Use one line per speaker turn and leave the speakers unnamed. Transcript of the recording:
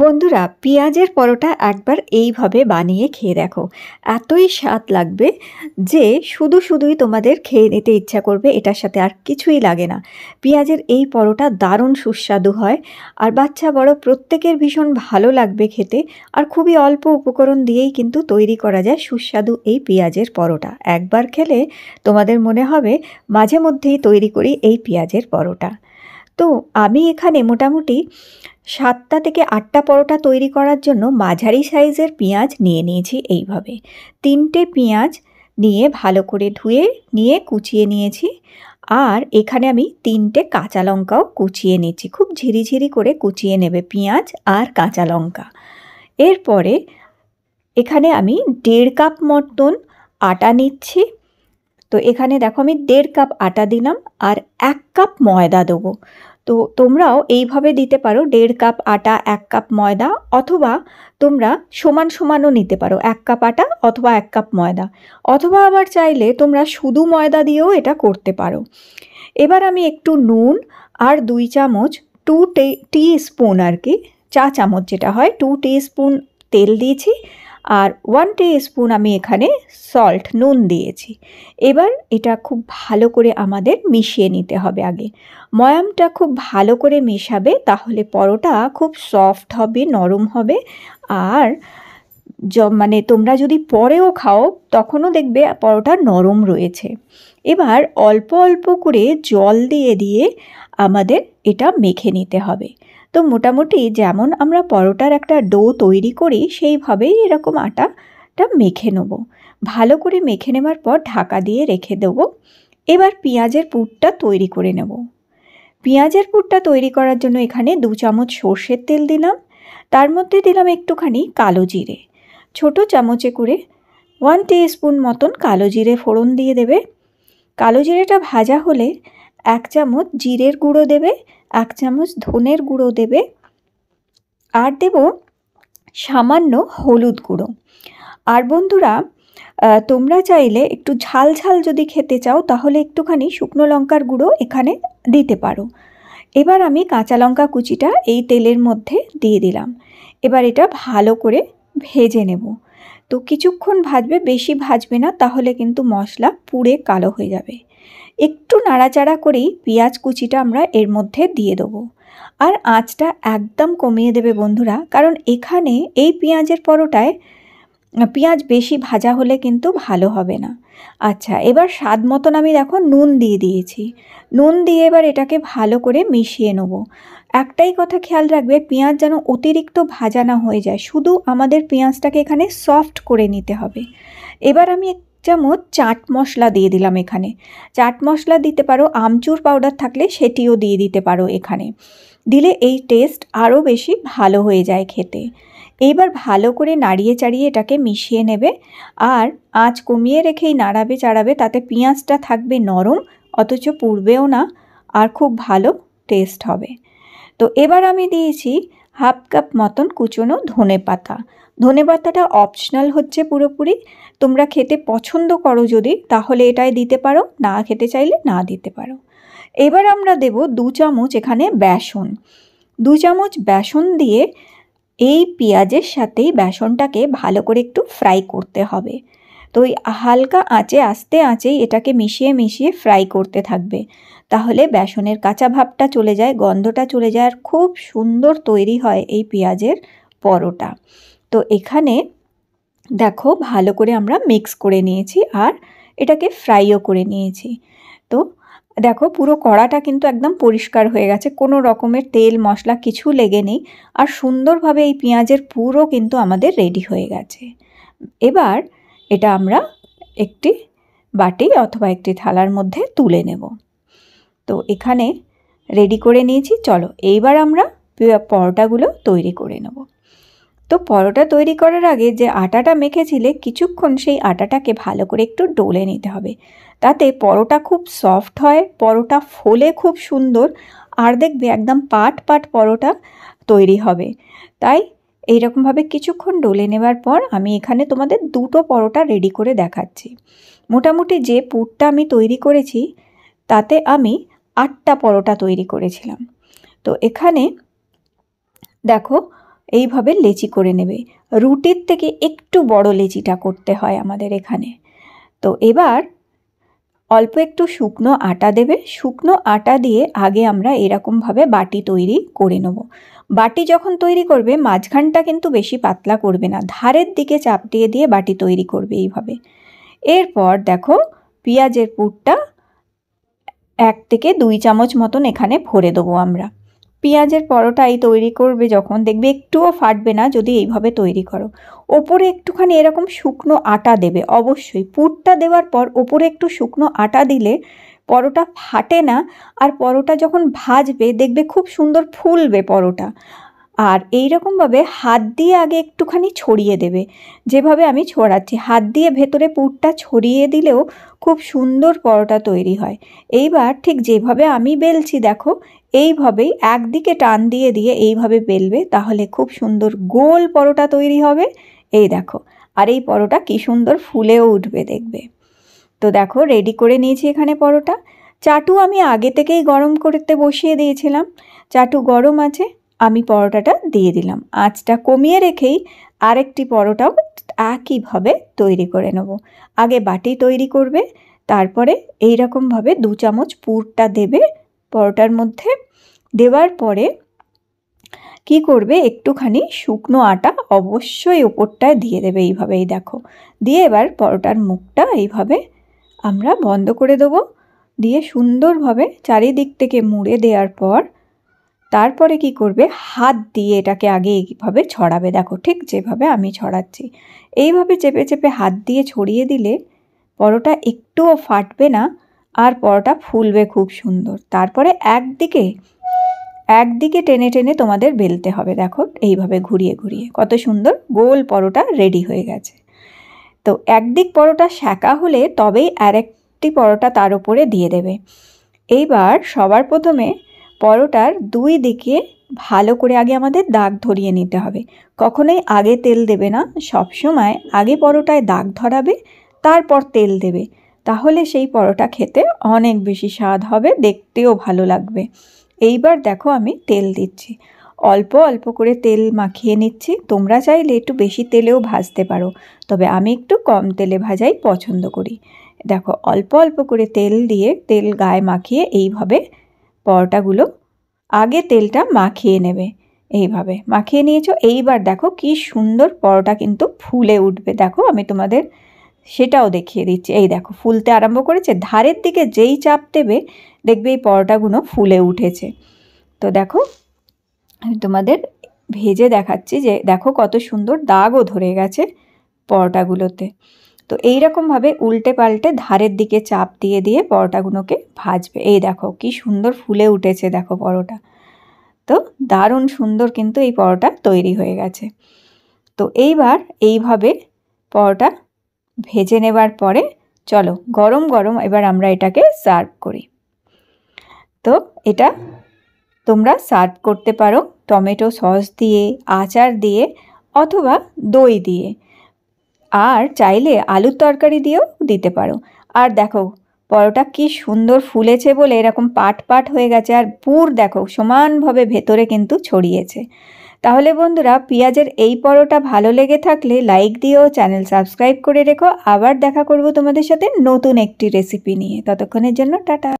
বন্ধুরা পেঁয়াজের পরোটা একবার এইভাবে বানিয়ে খেয়ে দেখো এতই স্বাদ লাগবে যে শুধু শুধুই তোমাদের খেয়ে নিতে ইচ্ছা করবে এটার সাথে আর কিছুই লাগে না পেঁয়াজের এই পরোটা দারুণ সুস্বাদু হয় আর বাচ্চা বড় প্রত্যেকের ভীষণ ভালো লাগবে খেতে আর খুবই অল্প উপকরণ দিয়েই কিন্তু তৈরি করা যায় সুস্বাদু এই পেঁয়াজের পরোটা একবার খেলে তোমাদের মনে হবে মাঝে মধ্যেই তৈরি করি এই পেঁয়াজের পরোটা তো আমি এখানে মোটামুটি সাতটা থেকে আটটা পরোটা তৈরি করার জন্য মাঝারি সাইজের পেঁয়াজ নিয়ে নিয়েছি এইভাবে তিনটে পেঁয়াজ নিয়ে ভালো করে ধুয়ে নিয়ে কুচিয়ে নিয়েছি আর এখানে আমি তিনটে কাঁচা লঙ্কাও কুচিয়ে নিয়েছি খুব ঝিরিঝিরি করে কুচিয়ে নেবে পেঁয়াজ আর কাঁচা লঙ্কা এরপরে এখানে আমি দেড় কাপ মতন আটা নিচ্ছি তো এখানে দেখো আমি দেড় কাপ আটা দিলাম আর এক কাপ ময়দা দেবো তো তোমরাও এইভাবে দিতে পারো দেড় কাপ আটা এক কাপ ময়দা অথবা তোমরা সমান সমানও নিতে পারো এক কাপ আটা অথবা এক কাপ ময়দা অথবা আবার চাইলে তোমরা শুধু ময়দা দিয়েও এটা করতে পারো এবার আমি একটু নুন আর দুই চামচ টু টি স্পুন আর কি চা চামচ যেটা হয় টু টি স্পুন তেল দিয়েছি আর ওয়ান স্পুন আমি এখানে সল্ট নুন দিয়েছি এবার এটা খুব ভালো করে আমাদের মিশিয়ে নিতে হবে আগে ময়ামটা খুব ভালো করে মেশাবে তাহলে পরোটা খুব সফট হবে নরম হবে আর মানে তোমরা যদি পরেও খাও তখনও দেখবে পরোটা নরম রয়েছে এবার অল্প অল্প করে জল দিয়ে দিয়ে আমাদের এটা মেখে নিতে হবে তো মোটামুটি যেমন আমরা পরোটার একটা ডো তৈরি করি সেইভাবেই এরকম আটাটা মেখে নেব ভালো করে মেখে নেবার পর ঢাকা দিয়ে রেখে দেবো এবার পেঁয়াজের পুরটা তৈরি করে নেব পেঁয়াজের পুরটা তৈরি করার জন্য এখানে দু চামচ সর্ষের তেল দিলাম তার মধ্যে দিলাম একটুখানি কালো জিরে ছোট চামচে করে ওয়ান স্পুন মতন কালো জিরে ফোড়ন দিয়ে দেবে কালো জিরেটা ভাজা হলে এক চামচ জিরের গুঁড়ো দেবে এক চামচ ধনের গুঁড়ো দেবে আর দেব সামান্য হলুদ গুঁড়ো আর বন্ধুরা তোমরা চাইলে একটু ঝাল ঝাল যদি খেতে চাও তাহলে একটুখানি শুকনো লঙ্কার গুঁড়ো এখানে দিতে পারো এবার আমি কাঁচা লঙ্কা কুচিটা এই তেলের মধ্যে দিয়ে দিলাম এবার এটা ভালো করে ভেজে নেব তো কিছুক্ষণ ভাজবে বেশি ভাজবে না তাহলে কিন্তু মশলা পুড়ে কালো হয়ে যাবে একটু নাড়াচাড়া করেই পেঁয়াজ কুচিটা আমরা এর মধ্যে দিয়ে দেবো আর আঁচটা একদম কমিয়ে দেবে বন্ধুরা কারণ এখানে এই পেঁয়াজের পরোটায় পেঁয়াজ বেশি ভাজা হলে কিন্তু ভালো হবে না আচ্ছা এবার স্বাদ মতন আমি দেখো নুন দিয়ে দিয়েছি নুন দিয়ে এবার এটাকে ভালো করে মিশিয়ে নেব একটাই কথা খেয়াল রাখবে পেঁয়াজ যেন অতিরিক্ত ভাজা না হয়ে যায় শুধু আমাদের পেঁয়াজটাকে এখানে সফট করে নিতে হবে এবার আমি চামচ চাট মশলা দিয়ে দিলাম এখানে চাট মশলা দিতে পারো আমচুর পাউডার থাকলে সেটিও দিয়ে দিতে পারো এখানে দিলে এই টেস্ট আরও বেশি ভালো হয়ে যায় খেতে এইবার ভালো করে নাড়িয়ে চাড়িয়ে এটাকে মিশিয়ে নেবে আর আঁচ কমিয়ে রেখেই নাড়াবে চাড়াবে তাতে পেঁয়াজটা থাকবে নরম অথচ পুড়বেও না আর খুব ভালো টেস্ট হবে তো এবার আমি দিয়েছি হাফ কাপ মতন কুচনো ধনে পাতা ধনে পাতাটা অপশনাল হচ্ছে পুরোপুরি তোমরা খেতে পছন্দ করো যদি তাহলে এটাই দিতে পারো না খেতে চাইলে না দিতে পারো এবার আমরা দেব দু চামচ এখানে বেসন দু চামচ বেসন দিয়ে এই পেঁয়াজের সাথেই বেসনটাকে ভালো করে একটু ফ্রাই করতে হবে তো ওই হালকা আঁচে আস্তে আঁচেই এটাকে মিশিয়ে মিশিয়ে ফ্রাই করতে থাকবে তাহলে বেসনের কাঁচা ভাবটা চলে যায় গন্ধটা চলে যায় আর খুব সুন্দর তৈরি হয় এই পেঁয়াজের পরোটা তো এখানে দেখো ভালো করে আমরা মিক্স করে নিয়েছি আর এটাকে ফ্রাইও করে নিয়েছি তো দেখো পুরো কড়াটা কিন্তু একদম পরিষ্কার হয়ে গেছে কোনো রকমের তেল মশলা কিছু লেগে নেই আর সুন্দরভাবে এই পেঁয়াজের পুরো কিন্তু আমাদের রেডি হয়ে গেছে এবার এটা আমরা একটি বাটি অথবা একটি থালার মধ্যে তুলে নেব তো এখানে রেডি করে নিয়েছি চলো এইবার আমরা পরোটাগুলো তৈরি করে নেবো তো পরোটা তৈরি করার আগে যে আটাটা মেখেছিলে কিছুক্ষণ সেই আটাটাকে ভালো করে একটু ডলে নিতে হবে তাতে পরোটা খুব সফট হয় পরোটা ফোলে খুব সুন্দর আর দেখবে একদম পাট পাট পরোটা তৈরি হবে তাই এইরকমভাবে কিছুক্ষণ ডলে নেবার পর আমি এখানে তোমাদের দুটো পরোটা রেডি করে দেখাচ্ছি মোটামুটি যে পুরটা আমি তৈরি করেছি তাতে আমি আটটা পরোটা তৈরি করেছিলাম তো এখানে দেখো এইভাবে লেচি করে নেবে রুটির থেকে একটু বড় লেচিটা করতে হয় আমাদের এখানে তো এবার অল্প একটু শুকনো আটা দেবে শুকনো আটা দিয়ে আগে আমরা এরকমভাবে বাটি তৈরি করে নেব বাটি যখন তৈরি করবে মাঝখানটা কিন্তু বেশি পাতলা করবে না ধারের দিকে চাপ দিয়ে দিয়ে বাটি তৈরি করবে এইভাবে এরপর দেখো পেঁয়াজের পুরটা এক থেকে দুই চামচ মতন এখানে ভরে দেবো আমরা পেঁয়াজের পরোটাই তৈরি করবে যখন দেখবে একটুও ফাটবে না যদি এইভাবে তৈরি করো ওপরে একটুখানি এরকম শুকনো আটা দেবে অবশ্যই পুরটা দেওয়ার পর ওপরে একটু শুকনো আটা দিলে পরোটা ফাটে না আর পরোটা যখন ভাজবে দেখবে খুব সুন্দর ফুলবে পরোটা আর এই রকমভাবে হাত দিয়ে আগে একটুখানি ছড়িয়ে দেবে যেভাবে আমি ছড়াচ্ছি হাত দিয়ে ভেতরে পুরটা ছড়িয়ে দিলেও খুব সুন্দর পরোটা তৈরি হয় এইবার ঠিক যেভাবে আমি বেলছি দেখো এইভাবেই একদিকে টান দিয়ে দিয়ে এইভাবে বেলবে তাহলে খুব সুন্দর গোল পরোটা তৈরি হবে এই দেখো আর এই পরোটা কী সুন্দর ফুলেও উঠবে দেখবে তো দেখো রেডি করে নিয়েছি এখানে পরোটা চাটু আমি আগে থেকেই গরম করতে বসিয়ে দিয়েছিলাম চাটু গরম আছে আমি পরোটাটা দিয়ে দিলাম আঁচটা কমিয়ে রেখেই আরেকটি পরোটাও একইভাবে তৈরি করে নেব আগে বাটি তৈরি করবে তারপরে এই রকমভাবে দু চামচ পুরটা দেবে পরোটার মধ্যে দেওয়ার পরে কি করবে একটুখানি শুকনো আটা অবশ্যই ওপরটায় দিয়ে দেবে এইভাবে এই দেখো দিয়ে এবার পরোটার মুখটা এইভাবে আমরা বন্ধ করে দেবো দিয়ে সুন্দরভাবে চারিদিক থেকে মুড়ে দেওয়ার পর তারপরে কি করবে হাত দিয়ে এটাকে আগে এইভাবে ছড়াবে দেখো ঠিক যেভাবে আমি ছড়াচ্ছি এইভাবে চেপে চেপে হাত দিয়ে ছড়িয়ে দিলে পরোটা একটুও ফাটবে না আর পরোটা ফুলবে খুব সুন্দর তারপরে একদিকে একদিকে টেনে টেনে তোমাদের বেলতে হবে দেখো এইভাবে ঘুরিয়ে ঘুরিয়ে কত সুন্দর গোল পরোটা রেডি হয়ে গেছে তো একদিক পরোটা শাঁকা হলে তবেই আরেকটি পরোটা তার উপরে দিয়ে দেবে এইবার সবার প্রথমে পরোটার দুই দিকে ভালো করে আগে আমাদের দাগ ধরিয়ে নিতে হবে কখনোই আগে তেল দেবে না সব সময় আগে পরোটায় দাগ ধরাবে তারপর তেল দেবে তাহলে সেই পরোটা খেতে অনেক বেশি স্বাদ হবে দেখতেও ভালো লাগবে এইবার দেখো আমি তেল দিচ্ছি অল্প অল্প করে তেল মাখিয়ে নিচ্ছি তোমরা চাইলে একটু বেশি তেলেও ভাজতে পারো তবে আমি একটু কম তেলে ভাজাই পছন্দ করি দেখো অল্প অল্প করে তেল দিয়ে তেল গায়ে মাখিয়ে এইভাবে পরোটাগুলো আগে তেলটা মাখিয়ে নেবে এইভাবে মাখিয়ে নিয়েছো এইবার দেখো কি সুন্দর পরোটা কিন্তু ফুলে উঠবে দেখো আমি তোমাদের সেটাও দেখিয়ে দিচ্ছি এই দেখো ফুলতে আরম্ভ করেছে ধারের দিকে যেই চাপ দেবে দেখবে এই পরোটাগুলো ফুলে উঠেছে তো দেখো আমি তোমাদের ভেজে দেখাচ্ছি যে দেখো কত সুন্দর দাগও ধরে গেছে পরোটাগুলোতে তো এই রকমভাবে উল্টে পাল্টে ধারের দিকে চাপ দিয়ে দিয়ে পরোটাগুলোকে ভাজবে এই দেখো কি সুন্দর ফুলে উঠেছে দেখো পরোটা তো দারুণ সুন্দর কিন্তু এই পরোটা তৈরি হয়ে গেছে তো এইবার এইভাবে পরোটা ভেজে নেবার পরে চলো গরম গরম এবার আমরা এটাকে সার্ভ করি তো এটা তোমরা সার্ভ করতে পারো টমেটো সস দিয়ে আচার দিয়ে অথবা দই দিয়ে আর চাইলে আলুর তরকারি দিয়েও দিতে পারো আর দেখো পরোটা কি সুন্দর ফুলেছে বলে এরকম পাট পাট হয়ে গেছে আর পুর দেখো সমানভাবে ভেতরে কিন্তু ছড়িয়েছে তাহলে বন্ধুরা পেঁয়াজের এই পরোটা ভালো লেগে থাকলে লাইক দিও চ্যানেল সাবস্ক্রাইব করে রেখো আবার দেখা করব তোমাদের সাথে নতুন একটি রেসিপি নিয়ে ততক্ষণের জন্য টাটা